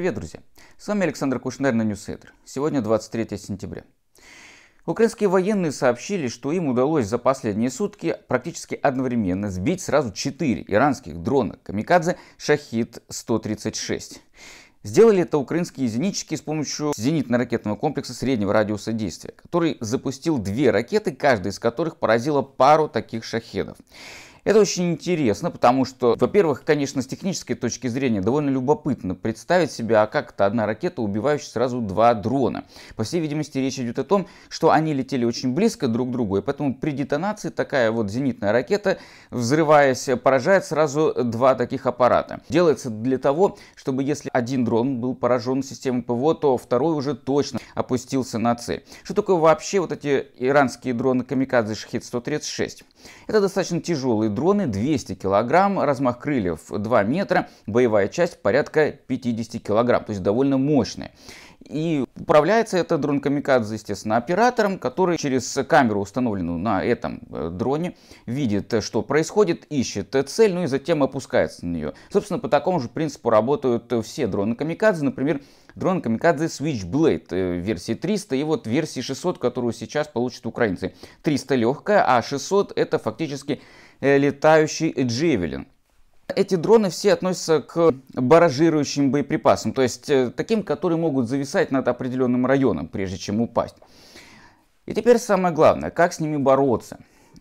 Привет, друзья! С вами Александр Кушнер на Ньюсеттер. Сегодня 23 сентября. Украинские военные сообщили, что им удалось за последние сутки практически одновременно сбить сразу 4 иранских дрона «Камикадзе» «Шахид-136». Сделали это украинские зенитчики с помощью зенитно-ракетного комплекса среднего радиуса действия, который запустил две ракеты, каждая из которых поразила пару таких шахедов. Это очень интересно, потому что, во-первых, конечно, с технической точки зрения довольно любопытно представить себе, а как то одна ракета, убивающая сразу два дрона. По всей видимости, речь идет о том, что они летели очень близко друг к другу, и поэтому при детонации такая вот зенитная ракета, взрываясь, поражает сразу два таких аппарата. Делается для того, чтобы если один дрон был поражен системой ПВО, то второй уже точно опустился на цель. Что такое вообще вот эти иранские дроны Камикадзе Шахид 136? Это достаточно тяжелый Весят дроны 200 килограмм, размах крыльев 2 метра, боевая часть порядка 50 килограмм, то есть довольно мощная. И управляется этот дрон Камикадзе, естественно, оператором, который через камеру, установленную на этом э, дроне, видит, э, что происходит, ищет э, цель, ну и затем опускается на нее. Собственно, по такому же принципу работают все дроны Камикадзе. Например, дрон Камикадзе Switchblade версии 300 и вот версии 600, которую сейчас получат украинцы. 300 легкая, а 600 это фактически Э, летающий Джевелин. Эти дроны все относятся к баражирующим боеприпасам, то есть э, таким, которые могут зависать над определенным районом, прежде чем упасть. И теперь самое главное, как с ними бороться.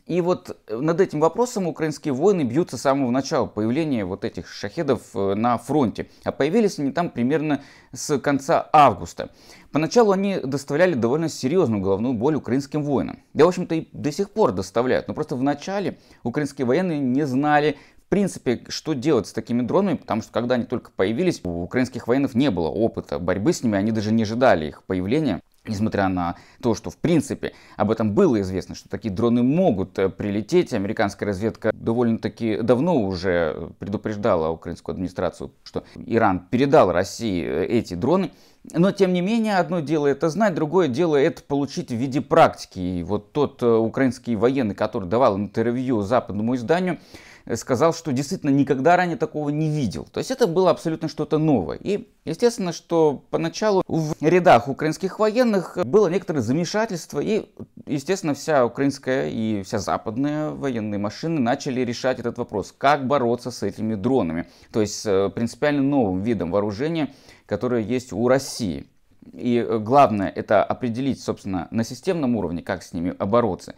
И вот э, над этим вопросом украинские воины бьются с самого начала появления вот этих шахедов э, на фронте. А появились они там примерно с конца августа. Поначалу они доставляли довольно серьезную головную боль украинским воинам. Да, в общем-то, и до сих пор доставляют. Но просто вначале украинские военные не знали, в принципе, что делать с такими дронами, потому что когда они только появились, у украинских военных не было опыта борьбы с ними, они даже не ожидали их появления. Несмотря на то, что в принципе об этом было известно, что такие дроны могут э, прилететь, американская разведка довольно-таки давно уже э, предупреждала украинскую администрацию, что Иран передал России э, эти дроны, но, тем не менее, одно дело это знать, другое дело это получить в виде практики. И вот тот э, украинский военный, который давал интервью западному изданию, э, сказал, что действительно никогда ранее такого не видел. То есть это было абсолютно что-то новое. И естественно, что поначалу в рядах украинских военных было некоторое замешательство, и естественно вся украинская и вся западная военные машины начали решать этот вопрос, как бороться с этими дронами. То есть э, принципиально новым видом вооружения, которые есть у России. И э, главное это определить, собственно, на системном уровне, как с ними бороться.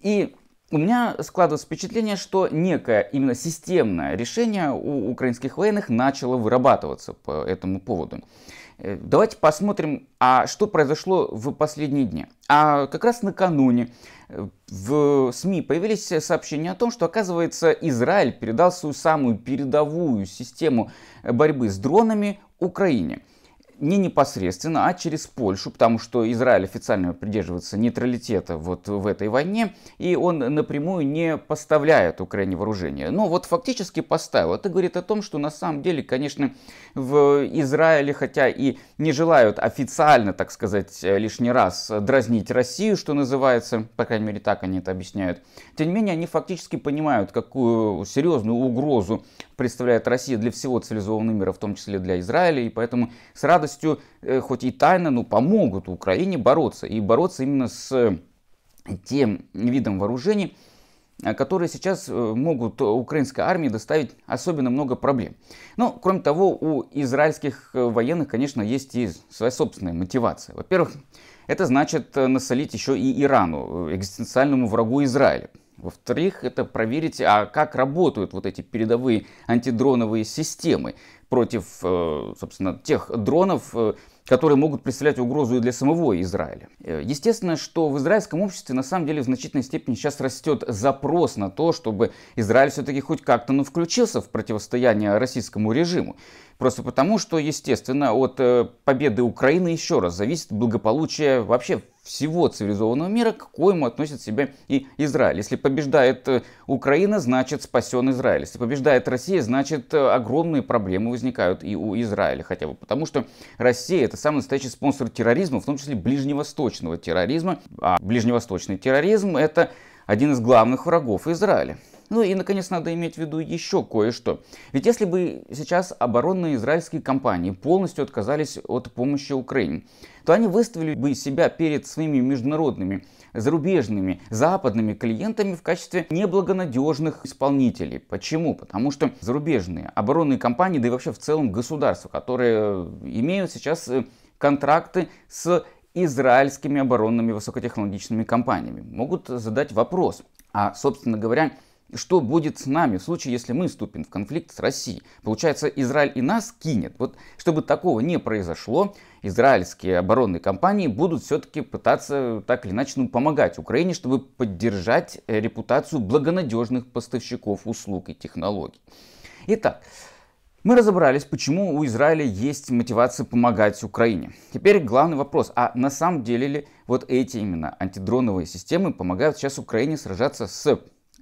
И у меня складывается впечатление, что некое именно системное решение у украинских военных начало вырабатываться по этому поводу. Э, давайте посмотрим, а что произошло в последние дни. А как раз накануне э, в СМИ появились сообщения о том, что, оказывается, Израиль передал свою самую передовую систему борьбы с дронами Украине. Не непосредственно, а через Польшу, потому что Израиль официально придерживается нейтралитета вот в этой войне, и он напрямую не поставляет Украине вооружение. Но вот фактически поставил. Это говорит о том, что на самом деле, конечно, в Израиле, хотя и не желают официально, так сказать, лишний раз дразнить Россию, что называется, по крайней мере так они это объясняют, тем не менее они фактически понимают, какую серьезную угрозу представляет Россия для всего цивилизованного мира, в том числе для Израиля, и поэтому с радостью, э, хоть и тайно, но помогут Украине бороться, и бороться именно с э, тем видом вооружений, э, которые сейчас могут украинской армии доставить особенно много проблем. Но, кроме того, у израильских военных, конечно, есть и своя собственная мотивация. Во-первых, это значит насолить еще и Ирану, экзистенциальному врагу Израиля. Во-вторых, это проверить, а как работают вот эти передовые антидроновые системы против, э, собственно, тех дронов, э, которые могут представлять угрозу и для самого Израиля. Э, естественно, что в израильском обществе на самом деле в значительной степени сейчас растет запрос на то, чтобы Израиль все-таки хоть как-то ну, включился в противостояние российскому режиму. Просто потому, что, естественно, от э, победы Украины еще раз зависит благополучие вообще всего цивилизованного мира, к коему относит себя и Израиль. Если побеждает э, Украина, значит спасен Израиль. Если побеждает Россия, значит э, огромные проблемы возникают и у Израиля хотя бы. Потому что Россия это самый настоящий спонсор терроризма, в том числе ближневосточного терроризма. А ближневосточный терроризм это один из главных врагов Израиля. Ну и, наконец, надо иметь в виду еще кое-что. Ведь если бы сейчас оборонные израильские компании полностью отказались от помощи Украине, то они выставили бы себя перед своими международными, зарубежными, западными клиентами в качестве неблагонадежных исполнителей. Почему? Потому что зарубежные оборонные компании, да и вообще в целом государства, которые э, имеют сейчас э, контракты с израильскими оборонными высокотехнологичными компаниями, могут задать вопрос, а, собственно говоря, что будет с нами в случае, если мы вступим в конфликт с Россией. Получается, Израиль и нас кинет. Вот чтобы такого не произошло, израильские оборонные компании будут все-таки пытаться так или иначе ну, помогать Украине, чтобы поддержать э, репутацию благонадежных поставщиков услуг и технологий. Итак, мы разобрались, почему у Израиля есть мотивация помогать Украине. Теперь главный вопрос, а на самом деле ли вот эти именно антидроновые системы помогают сейчас Украине сражаться с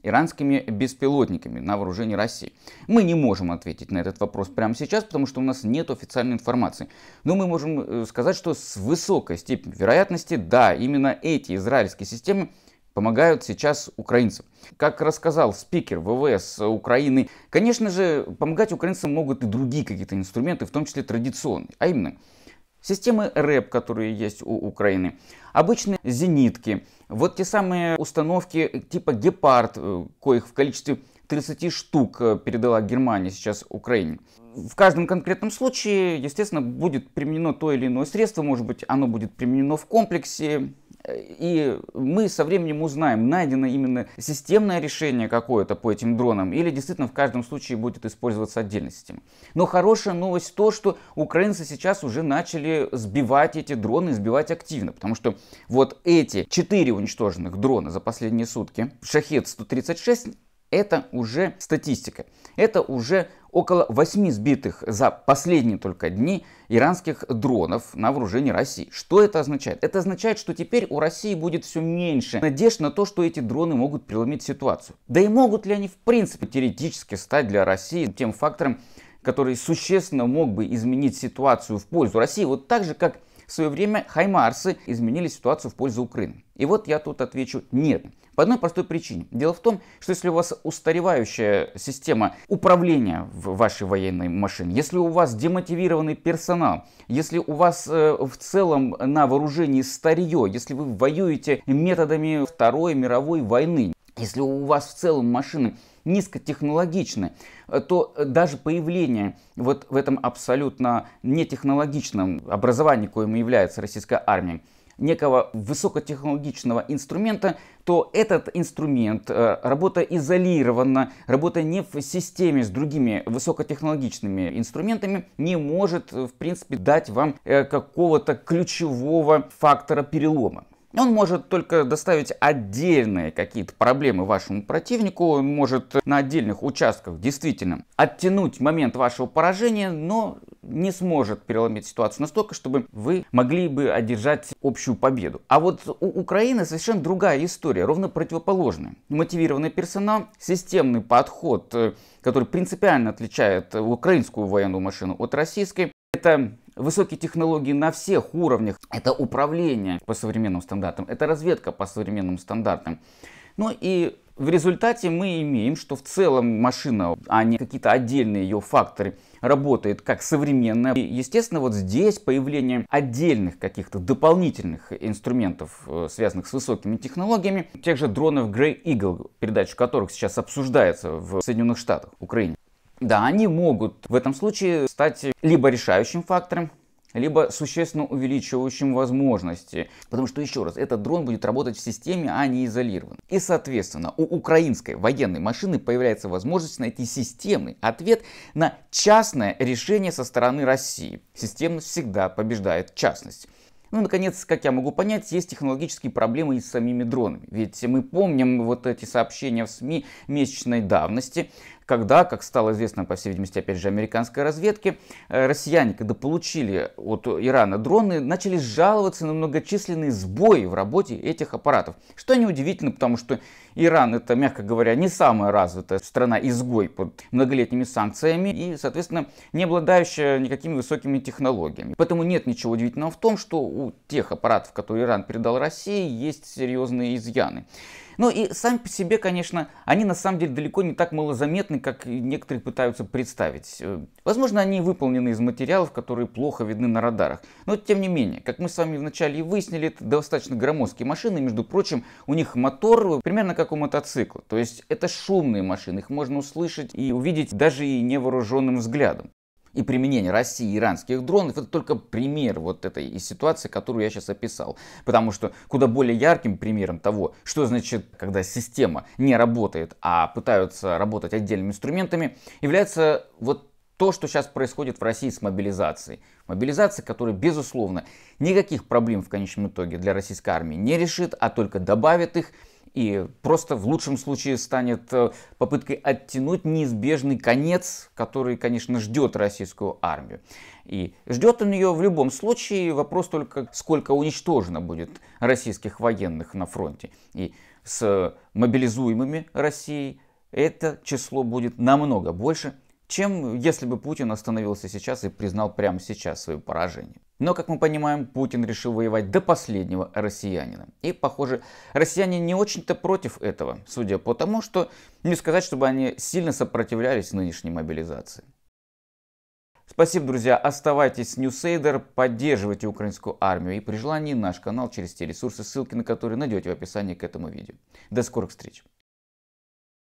иранскими беспилотниками на вооружении России? Мы не можем ответить на этот вопрос прямо сейчас, потому что у нас нет официальной информации. Но мы можем э, сказать, что с высокой степенью вероятности, да, именно эти израильские системы помогают сейчас украинцам. Как рассказал спикер ВВС Украины, конечно же, помогать украинцам могут и другие какие-то инструменты, в том числе традиционные, а именно Системы РЭП, которые есть у Украины. Обычные зенитки. Вот те самые установки типа «Гепард», э, коих в количестве 30 штук э, передала Германия сейчас Украине. В каждом конкретном случае, естественно, будет применено то или иное средство, может быть, оно будет применено в комплексе, и мы со временем узнаем, найдено именно системное решение какое-то по этим дронам, или действительно в каждом случае будет использоваться отдельная система. Но хорошая новость то, что украинцы сейчас уже начали сбивать эти дроны, сбивать активно, потому что вот эти четыре уничтоженных дрона за последние сутки, Шахет 136, это уже статистика. Это уже около 8 сбитых за последние только дни иранских дронов на вооружении России. Что это означает? Это означает, что теперь у России будет все меньше надежд на то, что эти дроны могут преломить ситуацию. Да и могут ли они в принципе теоретически стать для России тем фактором, который существенно мог бы изменить ситуацию в пользу России, вот так же, как в свое время хаймарсы изменили ситуацию в пользу Украины. И вот я тут отвечу нет. По одной простой причине. Дело в том, что если у вас устаревающая система управления в вашей военной машине, если у вас демотивированный персонал, если у вас э, в целом на вооружении старье, если вы воюете методами Второй мировой войны, если у вас в целом машины низкотехнологичны, то даже появление вот в этом абсолютно нетехнологичном образовании, коим является российская армия, некого высокотехнологичного инструмента, то этот инструмент, э, работа изолированно, работа не в системе с другими высокотехнологичными инструментами, не может, в принципе, дать вам э, какого-то ключевого фактора перелома. Он может только доставить отдельные какие-то проблемы вашему противнику, он может на отдельных участках действительно оттянуть момент вашего поражения, но не сможет переломить ситуацию настолько, чтобы вы могли бы одержать общую победу. А вот у Украины совершенно другая история, ровно противоположная. Мотивированный персонал, системный подход, э, который принципиально отличает украинскую военную машину от российской, это высокие технологии на всех уровнях. Это управление по современным стандартам, это разведка по современным стандартам. Ну и в результате мы имеем, что в целом машина, а не какие-то отдельные ее факторы, работает как современная. И, естественно, вот здесь появление отдельных каких-то дополнительных инструментов, э, связанных с высокими технологиями, тех же дронов Grey Eagle, передачу которых сейчас обсуждается в Соединенных Штатах, Украине. Да, они могут в этом случае стать либо решающим фактором, либо существенно увеличивающим возможности. Потому что, еще раз, этот дрон будет работать в системе, а не изолирован. И, соответственно, у украинской военной машины появляется возможность найти системный ответ на частное решение со стороны России. Системность всегда побеждает частность. Ну, наконец, как я могу понять, есть технологические проблемы и с самими дронами. Ведь мы помним вот эти сообщения в СМИ месячной давности когда, как стало известно, по всей видимости, опять же, американской разведке, э, россияне, когда получили от Ирана дроны, начали жаловаться на многочисленные сбои в работе этих аппаратов. Что неудивительно, потому что Иран это, мягко говоря, не самая развитая страна-изгой под многолетними санкциями и, соответственно, не обладающая никакими высокими технологиями. Поэтому нет ничего удивительного в том, что у тех аппаратов, которые Иран передал России, есть серьезные изъяны. Ну и сами по себе, конечно, они на самом деле далеко не так малозаметны, выполнены, как некоторые пытаются представить. Э, возможно, они выполнены из материалов, которые плохо видны на радарах. Но тем не менее, как мы с вами вначале и выяснили, это достаточно громоздкие машины. Между прочим, у них мотор э, примерно как у мотоцикла. То есть это шумные машины, их можно услышать и увидеть даже и невооруженным взглядом и применение России иранских дронов, это только пример вот этой ситуации, которую я сейчас описал. Потому что куда более ярким примером того, что значит, когда система не работает, а пытаются работать отдельными инструментами, является вот то, что сейчас происходит в России с мобилизацией. Мобилизация, которая, безусловно, никаких проблем в конечном итоге для российской армии не решит, а только добавит их – и просто в лучшем случае станет э, попыткой оттянуть неизбежный конец, который, конечно, ждет российскую армию. И ждет он ее в любом случае, вопрос только, сколько уничтожено будет российских военных на фронте. И с мобилизуемыми Россией это число будет намного больше, чем если бы Путин остановился сейчас и признал прямо сейчас свое поражение. Но, как мы понимаем, Путин решил воевать до последнего россиянина. И, похоже, россияне не очень-то против этого, судя по тому, что не сказать, чтобы они сильно сопротивлялись нынешней мобилизации. Спасибо, друзья. Оставайтесь с Ньюсейдер, поддерживайте украинскую армию и при желании наш канал через те ресурсы, ссылки на которые найдете в описании к этому видео. До скорых встреч!